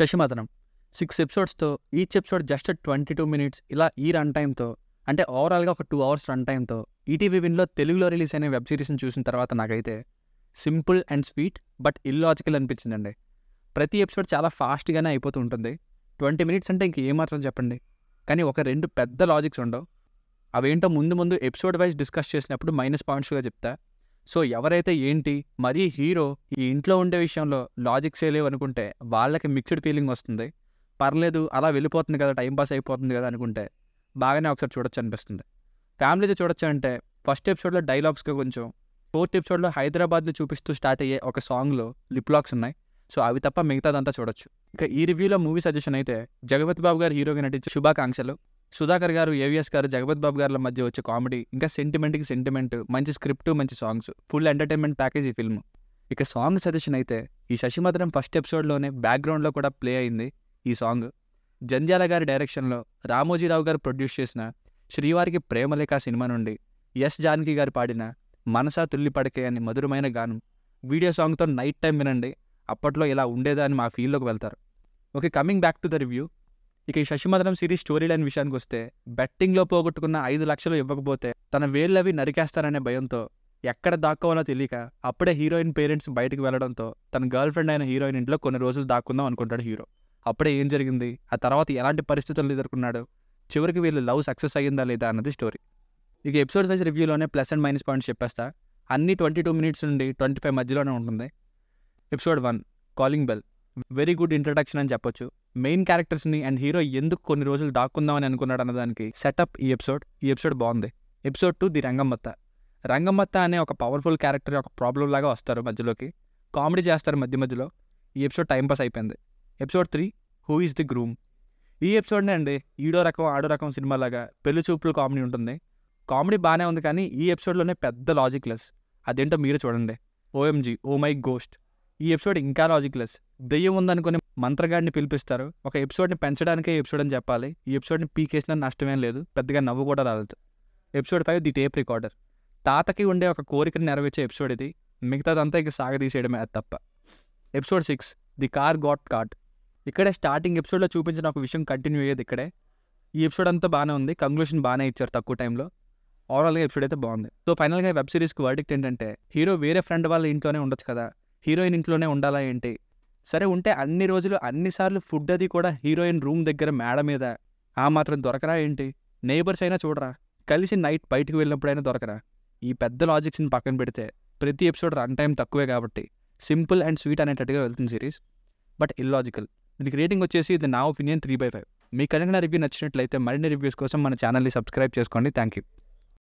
శశిమతనం six ఎపిసోడ్స్తో each episode just twenty two minutes ఇలా ఈ రన్ టైంతో అంటే ఓవరాల్గా ఒక టూ అవర్స్ రన్ టైంతో ఈటీవీ విన్లో తెలుగులో రిలీజ్ అయిన వెబ్ సిరీస్ని చూసిన తర్వాత నాకైతే simple and sweet but illogical అనిపించిందండి ప్రతి ఎపిసోడ్ చాలా ఫాస్ట్గానే అయిపోతూ ఉంటుంది ట్వంటీ మినిట్స్ అంటే ఇంక ఏమాత్రం చెప్పండి కానీ ఒక రెండు పెద్ద లాజిక్స్ ఉండవు అవేంటో ముందు ముందు ఎపిసోడ్ వైజ్ డిస్కస్ చేసినప్పుడు మైనస్ పాయింట్స్గా చెప్తా సో ఎవరైతే ఏంటి మరీ హీరో ఈ ఇంట్లో ఉండే విషయంలో లాజిక్ లేవు అనుకుంటే వాళ్ళకి మిక్స్డ్ ఫీలింగ్ వస్తుంది పర్లేదు అలా వెళ్ళిపోతుంది కదా టైం పాస్ అయిపోతుంది కదా అనుకుంటే బాగానే ఒకసారి చూడొచ్చు అనిపిస్తుంది ఫ్యామిలీతో చూడొచ్చు అంటే ఫస్ట్ ఎపిసోడ్లో డైలాగ్స్కి కొంచెం ఫోర్త్ ఎపిసోడ్లో హైదరాబాద్ని చూపిస్తూ స్టార్ట్ అయ్యే ఒక సాంగ్లో లిప్ లాక్స్ ఉన్నాయి సో అవి తప్ప మిగతాదంతా చూడొచ్చు ఇక ఈ రివ్యూలో మూవీ సజెషన్ అయితే జగపతి బాబు గారు హీరోగా నటించే శుభాకాంక్షలు సుధాకర్ గారు ఏవిఎస్ గారు జగపత్ బాబు గారి మధ్య వచ్చే కామెడీ ఇంకా సెంటిమెంట్కి సెంటిమెంట్ మంచి స్క్రిప్ట్ మంచి సాంగ్స్ ఫుల్ ఎంటర్టైన్మెంట్ ప్యాకేజ్ ఈ ఫిల్మ్ ఇక సాంగ్ సజెషన్ అయితే ఈ శశి ఫస్ట్ ఎపిసోడ్లోనే బ్యాక్గ్రౌండ్లో కూడా ప్లే అయింది ఈ సాంగ్ జంధ్యాల గారి డైరెక్షన్లో రామోజీరావు గారు ప్రొడ్యూస్ చేసిన శ్రీవారికి ప్రేమలేఖ సినిమా నుండి ఎస్ జానకి గారు పాడిన మనసా తుల్లి పడకే అని మధురమైన గానం వీడియో సాంగ్తో నైట్ టైం వినండి అప్పట్లో ఇలా ఉండేదా అని మా ఫీల్లోకి వెళ్తారు okay coming back to the review ఇక ఈ శశిమధనం సిరీస్ స్టోరీ లైన్ విషయానికి వస్తే బెట్టింగ్లో పోగొట్టుకున్న ఐదు లక్షలు ఇవ్వకపోతే తన వేళ్ళవి నరికేస్తారనే భయంతో ఎక్కడ దాక్కోవాలో తెలియక అప్పుడే హీరోయిన్ పేరెంట్స్ బయటకు వెళ్లడంతో తన గర్ల్ ఫ్రెండ్ అయిన హీరోయిన్ ఇంట్లో కొన్ని రోజులు దాక్కుందాం అనుకుంటాడు హీరో అప్పుడే ఏం జరిగింది ఆ తర్వాత ఎలాంటి పరిస్థితులను ఎదుర్కొన్నాడు చివరికి వీళ్ళు లవ్ సక్సెస్ అయ్యిందా లేదా అన్నది స్టోరీ ఇక ఎపిసోడ్ వైజ్ రివ్యూలోనే ప్లస్ అండ్ మైనస్ పాయింట్స్ చెప్పేస్తా అన్ని ట్వంటీ టూ మినిట్స్ నుండి ట్వంటీ ఫైవ్ మధ్యలోనే ఉంటుంది episode one calling bell very good introduction అని చెప్పొచ్చు మెయిన్ క్యారెక్టర్స్ని అండ్ హీరో ఎందుకు కొన్ని రోజులు దాక్కుందామని అనుకున్నాడు దానికి సెటప్ ఈ ఎపిసోడ్ ఈ ఎపిసోడ్ బాగుంది episode two the Rangammatta Rangammatta అనే ఒక పవర్ఫుల్ క్యారెక్టర్ ఒక ప్రాబ్లం లాగా వస్తారు మధ్యలోకి కామెడీ చేస్తారు మధ్య మధ్యలో ఈ ఎపిసోడ్ టైంపాస్ అయిపోయింది episode three who is the groom ఈ ఎపిసోడ్నే అండి ఈడో రకం ఆడో రకం సినిమాలాగా పెళ్లి చూపులు కామెడీ ఉంటుంది కామెడీ బాగానే ఉంది కానీ ఈ ఎపిసోడ్లోనే పెద్ద లాజిక్ లెస్ అదేంటో మీరు చూడండి ఓఎంజీ ఓ మై గోస్ట్ ఈ ఎపిసోడ్ ఇంకా లాజిక్ లెస్ దెయ్యం ఉందనుకునే మంత్రగాడిని పిలిపిస్తారు ఒక ఎపిసోడ్ని పెంచడానికే ఎపిసోడ్ అని చెప్పాలి ఈ ఎపిసోడ్ని పీకేసిన నష్టమేం లేదు పెద్దగా నవ్వు కూడా రాలేదు episode five the tape recorder తాతకి ఉండే ఒక కోరికను నెరవేర్చే ఎపిసోడ్ ఇది మిగతాదంతా ఇక సాగదీసేయడమే అది తప్ప episode six the car got caught ఇక్కడే స్టార్టింగ్ ఎపిసోడ్లో చూపించిన ఒక విషయం కంటిన్యూ అయ్యేది ఇక్కడే ఈ ఎపిసోడ్ అంతా బాగానే ఉంది కంక్లూషన్ బాగానే ఇచ్చారు తక్కువ టైంలో ఓవరాల్గా ఎపిసోడ్ అయితే బాగుంది సో ఫైనల్గా వెబ్ సిరీస్కి వర్డిక్ట్ ఏంటంటే హీరో వేరే ఫ్రెండ్ వాళ్ళ ఇంట్లోనే ఉండొచ్చు కదా హీరోయిన్ ఇంట్లోనే ఉండాలా ఏంటి సరే ఉంటే అన్ని రోజులు అన్నిసార్లు ఫుడ్ అది కూడా హీరోయిన్ రూమ్ దగ్గర మేడ మీద ఆ మాత్రం దొరకరా ఏంటి నేబర్స్ అయినా చూడరా కలిసి నైట్ బయటకు వెళ్ళినప్పుడైనా దొరకరా ఈ పెద్ద లాజిక్స్ని పక్కన పెడితే ప్రతి ఎపిసోడ్ రన్ టైం తక్కువే కాబట్టి సింపుల్ అండ్ స్వీట్ అనేటట్టుగా వెళ్తుంది సిరీస్ బట్ ఇల్లాజికల్ దీనికి రేటింగ్ వచ్చేసి ఇది నా ఒపీనియన్ త్రీ బై ఫైవ్ మీకు కనుక రివ్యూ నచ్చినట్లయితే మరిన్ని రివ్యూస్ కోసం మన ఛానల్ని సబ్స్క్రైబ్ చేసుకోండి థ్యాంక్ యూ